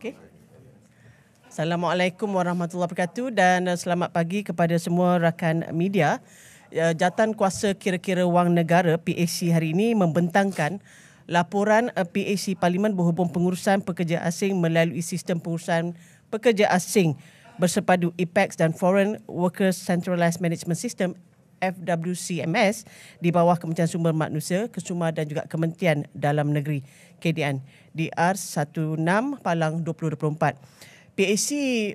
okey. Assalamualaikum warahmatullahi wabarakatuh dan selamat pagi kepada semua rakan media. Ya, Jatan Kuasa Kira-kira Wang Negara PAC hari ini membentangkan laporan eh, PAC Parlimen berhubung pengurusan pekerja asing melalui sistem pengurusan pekerja asing bersepadu IPEX dan Foreign Workers Centralised Management System FWCMS di bawah Kementerian Sumber Manusia, Kesuma dan juga Kementerian Dalam Negeri KDN dr 16 Palang 2024. PAC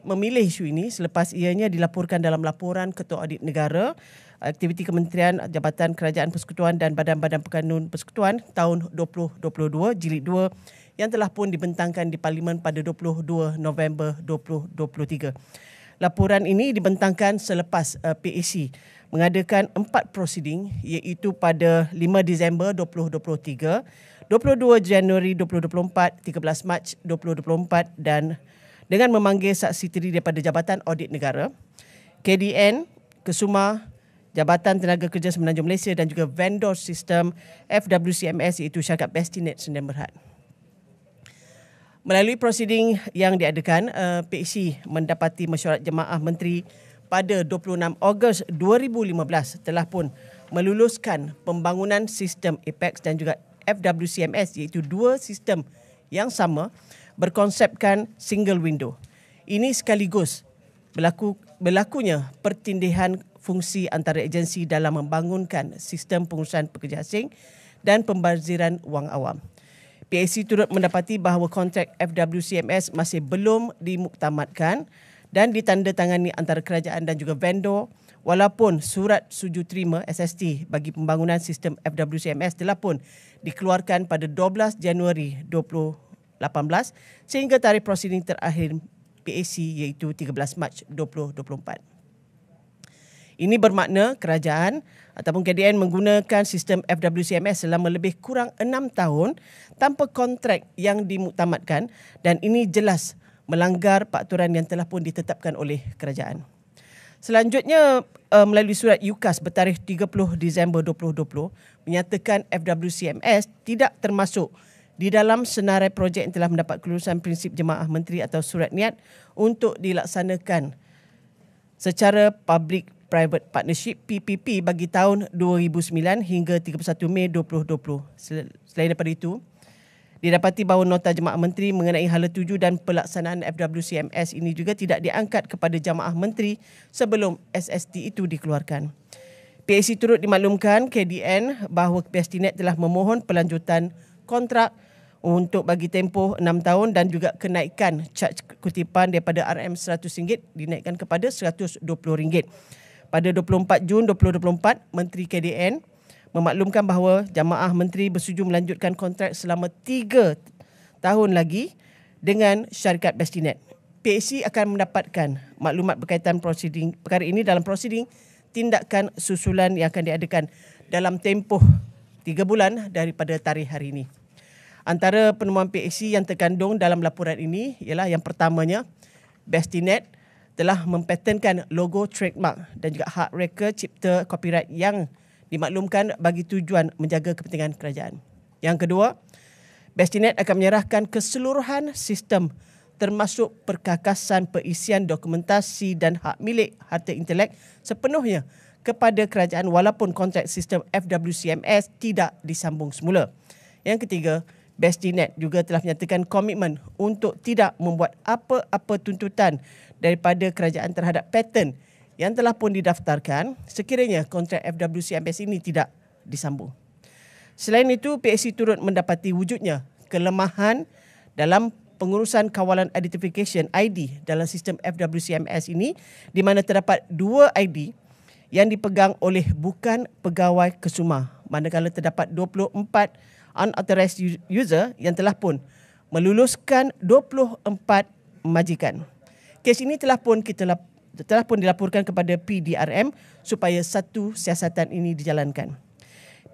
memilih isu ini selepas ianya dilaporkan dalam laporan Ketua Audit Negara aktiviti Kementerian Jabatan Kerajaan Persekutuan dan Badan-Badan Perkanun Persekutuan tahun 2022 jilid 2 yang telah pun dibentangkan di Parlimen pada 22 November 2023 laporan ini dibentangkan selepas uh, PAC mengadakan empat prosiding iaitu pada 5 Disember 2023, 22 Januari 2024, 13 Mac 2024 dan dengan memanggil saksi tiri daripada Jabatan Audit Negara, KDN, Kesuma, Jabatan Tenaga Kerja Semenanjung Malaysia dan juga Vendor sistem FWCMS iaitu Syarikat Bestinet Sdn berhad. Melalui prosiding yang diadakan, uh, mendapati mesyuarat jemaah menteri pada 26 Ogos 2015 telah pun meluluskan pembangunan sistem Apex dan juga FWCMS iaitu dua sistem yang sama berkonsepkan single window. Ini sekaligus berlaku berlakunya pertindihan fungsi antara agensi dalam membangunkan sistem pengurusan pekerja asing dan pembaziran wang awam. PAC turut mendapati bahawa kontrak FWCMS masih belum dimuktamadkan dan ditandatangani antara kerajaan dan juga vendor walaupun surat suju terima SST bagi pembangunan sistem FWCMS telah pun dikeluarkan pada 12 Januari 2018 sehingga tarikh prosiding terakhir PAC iaitu 13 Mac 2024. Ini bermakna kerajaan ataupun KDN menggunakan sistem FWCMS selama lebih kurang enam tahun tanpa kontrak yang dimutamatkan dan ini jelas melanggar peraturan yang telah pun ditetapkan oleh kerajaan. Selanjutnya eh, melalui surat UKAS bertarikh 30 Disember 2020 menyatakan FWCMS tidak termasuk di dalam senarai projek yang telah mendapat kelulusan prinsip jemaah menteri atau surat niat untuk dilaksanakan secara public Private Partnership PPP bagi tahun 2009 hingga 31 Mei 2020. Selain daripada itu, didapati bahawa nota jemaah menteri mengenai hala tuju dan pelaksanaan FWCMS ini juga tidak diangkat kepada jemaah menteri sebelum SST itu dikeluarkan. PAC turut dimaklumkan KDN bahawa PSTNet telah memohon pelanjutan kontrak untuk bagi tempoh 6 tahun dan juga kenaikan caj kutipan daripada RM100 dinaikkan kepada RM120 pada 24 Jun 2024 Menteri KDN memaklumkan bahawa jamaah menteri bersetuju melanjutkan kontrak selama 3 tahun lagi dengan syarikat Bestinet. PAC akan mendapatkan maklumat berkaitan prosiding perkara ini dalam prosiding tindakan susulan yang akan diadakan dalam tempoh 3 bulan daripada tarikh hari ini. Antara penemuan PAC yang terkandung dalam laporan ini ialah yang pertamanya Bestinet telah mempatenkan logo trademark dan juga hak reka cipta copyright yang dimaklumkan bagi tujuan menjaga kepentingan kerajaan. Yang kedua, Bestinet akan menyerahkan keseluruhan sistem termasuk perkakasan perisian dokumentasi dan hak milik harta intelek sepenuhnya kepada kerajaan walaupun kontrak sistem FWCMS tidak disambung semula. Yang ketiga, Bestinet juga telah menyatakan komitmen untuk tidak membuat apa-apa tuntutan daripada kerajaan terhadap patent yang telah pun didaftarkan sekiranya kontrak FWC MPS ini tidak disambung. Selain itu, PSC turut mendapati wujudnya kelemahan dalam pengurusan kawalan identification ID dalam sistem FWCMS ini di mana terdapat dua ID yang dipegang oleh bukan pegawai kesuma manakala terdapat 24 unauthorized user yang telah pun meluluskan 24 majikan. Kes ini telah pun kita telah pun dilaporkan kepada PDRM supaya satu siasatan ini dijalankan.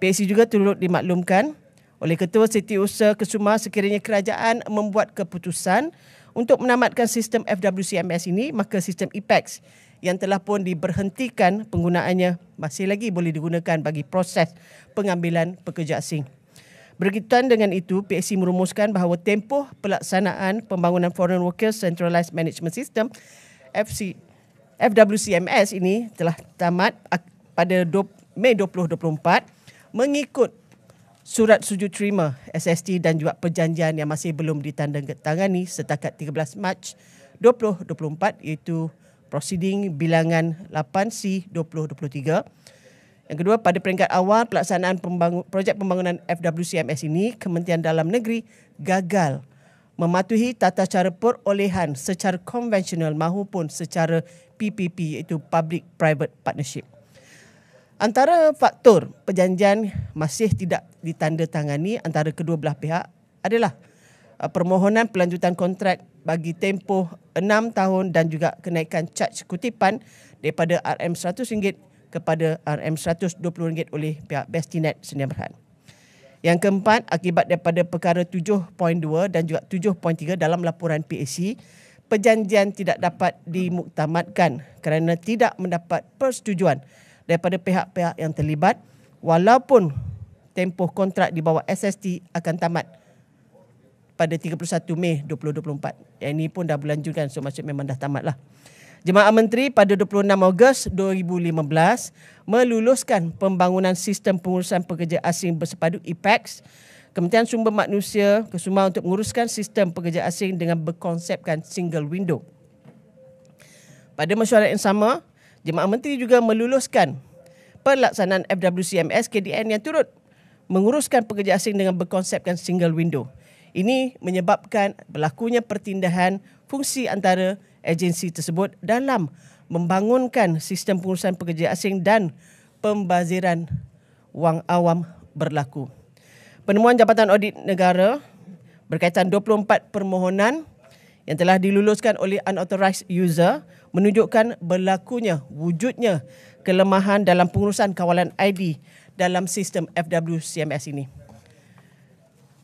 PAC juga turut dimaklumkan oleh Ketua Siti Usa Kesuma sekiranya kerajaan membuat keputusan untuk menamatkan sistem FWCMS ini maka sistem IPEX yang telah pun diberhentikan penggunaannya masih lagi boleh digunakan bagi proses pengambilan pekerja asing. Berkaitan dengan itu, PAC merumuskan bahawa tempoh pelaksanaan pembangunan Foreign Workers Centralised Management System FC, FWCMS ini telah tamat pada Mei 2024 mengikut surat sujud terima SST dan juga perjanjian yang masih belum ditandatangani setakat 13 Mac 2024 iaitu proceeding bilangan 8C 2023 yang kedua, pada peringkat awal pelaksanaan pembangun, projek pembangunan FWCMS ini, Kementerian Dalam Negeri gagal mematuhi tata cara perolehan secara konvensional maupun secara PPP iaitu Public Private Partnership. Antara faktor perjanjian masih tidak ditandatangani antara kedua belah pihak adalah uh, permohonan pelanjutan kontrak bagi tempoh enam tahun dan juga kenaikan caj kutipan daripada RM100 kepada ah, RM120 oleh pihak Bestinet Sdn Bhd. Yang keempat, akibat daripada perkara 7.2 dan juga 7.3 dalam laporan PAC, perjanjian tidak dapat dimuktamadkan kerana tidak mendapat persetujuan daripada pihak-pihak yang terlibat walaupun tempoh kontrak di bawah SST akan tamat pada 31 Mei 2024. Yang ini pun dah berlanjutkan, so maksud memang dah tamatlah. Jemaah Menteri pada 26 Ogos 2015 meluluskan pembangunan sistem pengurusan pekerja asing bersepadu IPEX Kementerian Sumber Manusia kesemua untuk menguruskan sistem pekerja asing dengan berkonsepkan single window. Pada mesyuarat yang sama, Jemaah Menteri juga meluluskan pelaksanaan FWCMS KDN yang turut menguruskan pekerja asing dengan berkonsepkan single window. Ini menyebabkan berlakunya pertindahan fungsi antara agensi tersebut dalam membangunkan sistem pengurusan pekerja asing dan pembaziran wang awam berlaku. Penemuan Jabatan Audit Negara berkaitan 24 permohonan yang telah diluluskan oleh unauthorized user menunjukkan berlakunya wujudnya kelemahan dalam pengurusan kawalan ID dalam sistem FWCMS ini.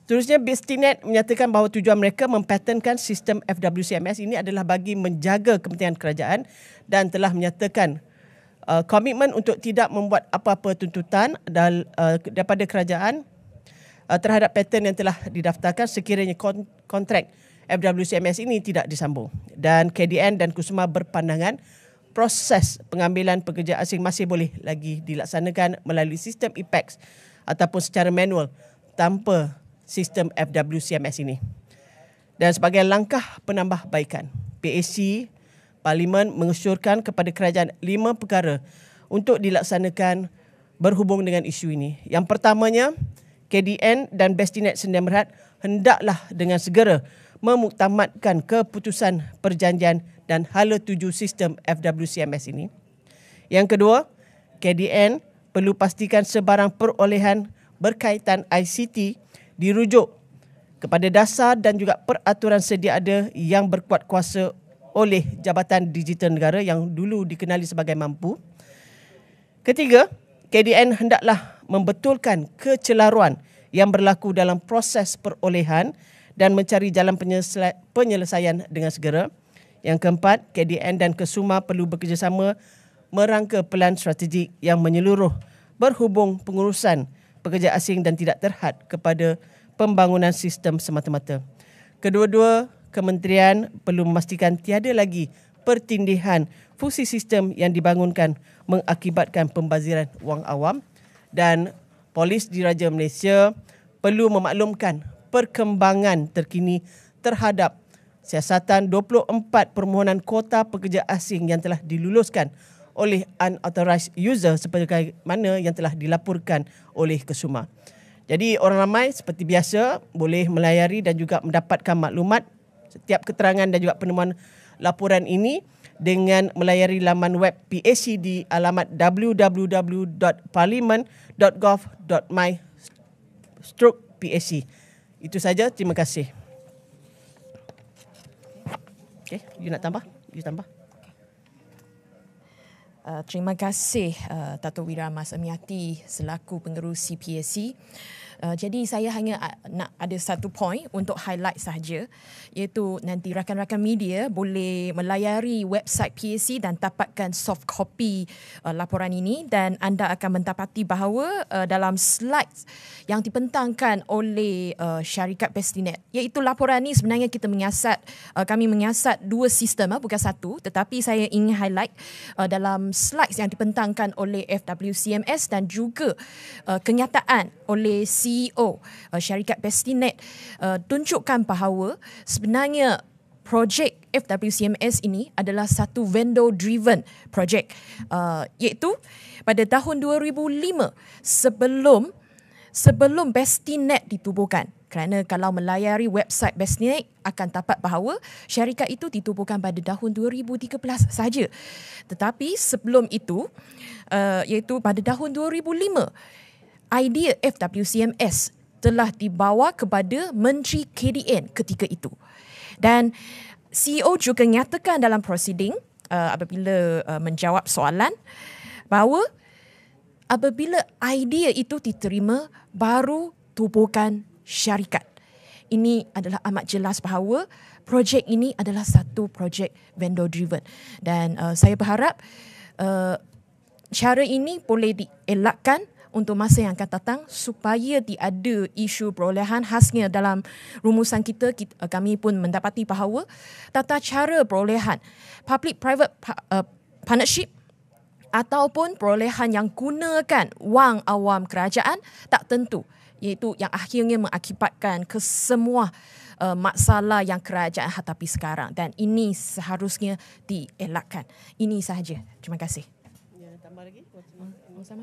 Terusnya Bestinet menyatakan bahawa tujuan mereka mempatenkan sistem FWCMS ini adalah bagi menjaga kepentingan kerajaan dan telah menyatakan uh, komitmen uh, untuk tidak membuat apa-apa tuntutan dal, uh, daripada kerajaan uh, terhadap pattern yang telah didaftarkan sekiranya kontrak FWCMS ini tidak disambung. Dan KDN dan Kusuma berpandangan proses pengambilan pekerja asing masih boleh lagi dilaksanakan melalui sistem IPEX ataupun secara manual tanpa sistem FWCMS ini. Dan sebagai langkah penambahbaikan, PAC Parlimen mengesyorkan kepada kerajaan lima perkara untuk dilaksanakan berhubung dengan isu ini. Yang pertamanya, KDN dan Bestinet Sendian Berhad hendaklah dengan segera memuktamadkan keputusan perjanjian dan hala tuju sistem FWCMS ini. Yang kedua, KDN perlu pastikan sebarang perolehan berkaitan ICT dirujuk kepada dasar dan juga peraturan sedia ada yang berkuat kuasa oleh Jabatan Digital Negara yang dulu dikenali sebagai mampu. Ketiga, KDN hendaklah membetulkan kecelaruan yang berlaku dalam proses perolehan dan mencari jalan penyelesaian dengan segera. Yang keempat, KDN dan Kesuma perlu bekerjasama merangka pelan strategik yang menyeluruh berhubung pengurusan pekerja asing dan tidak terhad kepada pembangunan sistem semata-mata. Kedua-dua kementerian perlu memastikan tiada lagi pertindihan fungsi sistem yang dibangunkan mengakibatkan pembaziran wang awam dan polis diraja Malaysia perlu memaklumkan perkembangan terkini terhadap siasatan 24 permohonan kuota pekerja asing yang telah diluluskan oleh unauthorized user seperti mana yang telah dilaporkan oleh Kesuma. Jadi orang ramai seperti biasa boleh melayari dan juga mendapatkan maklumat setiap keterangan dan juga penemuan laporan ini dengan melayari laman web PAC di alamat www.parliament.gov.my stroke PAC. Itu saja, terima kasih. Okay, you nak tambah? You tambah? Uh, terima kasih Tato uh, Wira Mas Amiati selaku pengerusi PSC. Uh, jadi saya hanya uh, nak ada satu point untuk highlight sahaja iaitu nanti rakan-rakan media boleh melayari website PAC dan dapatkan soft copy uh, laporan ini dan anda akan mendapati bahawa uh, dalam slide yang dipentangkan oleh uh, syarikat Pestinet iaitu laporan ini sebenarnya kita menyiasat uh, kami menyiasat dua sistem uh, bukan satu tetapi saya ingin highlight uh, dalam slide yang dipentangkan oleh FWCMS dan juga uh, kenyataan oleh C- CEO uh, syarikat Bestinet uh, tunjukkan bahawa sebenarnya projek FWCMS ini adalah satu vendor driven projek uh, iaitu pada tahun 2005 sebelum sebelum Bestinet ditubuhkan kerana kalau melayari website Bestinet akan dapat bahawa syarikat itu ditubuhkan pada tahun 2013 saja tetapi sebelum itu uh, iaitu pada tahun 2005 idea FWCMS telah dibawa kepada Menteri KDN ketika itu. Dan CEO juga nyatakan dalam proceeding uh, apabila uh, menjawab soalan bahawa apabila idea itu diterima baru tubuhkan syarikat. Ini adalah amat jelas bahawa projek ini adalah satu projek vendor driven dan uh, saya berharap uh, cara ini boleh dielakkan untuk masa yang akan datang supaya tiada isu perolehan khasnya dalam rumusan kita, kita eh, kami pun mendapati bahawa tata cara perolehan public private eh, partnership ataupun perolehan yang gunakan wang awam kerajaan tak tentu iaitu yang akhirnya mengakibatkan kesemua uh, masalah yang kerajaan hadapi sekarang dan ini seharusnya dielakkan ini sahaja terima kasih ya sama-sama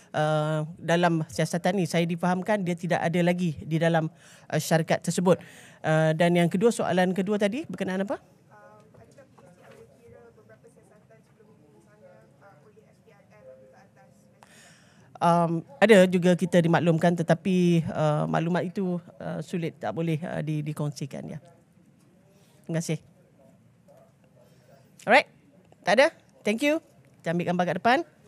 Uh, dalam siasatan ini saya difahamkan dia tidak ada lagi di dalam uh, syarikat tersebut. Uh, dan yang kedua soalan kedua tadi berkenaan apa? Um, ada juga kita dimaklumkan tetapi uh, maklumat itu uh, sulit tak boleh uh, di, dikongsikan ya. Terima kasih. Alright. Tak ada. Thank you. Kita ambil gambar kat depan.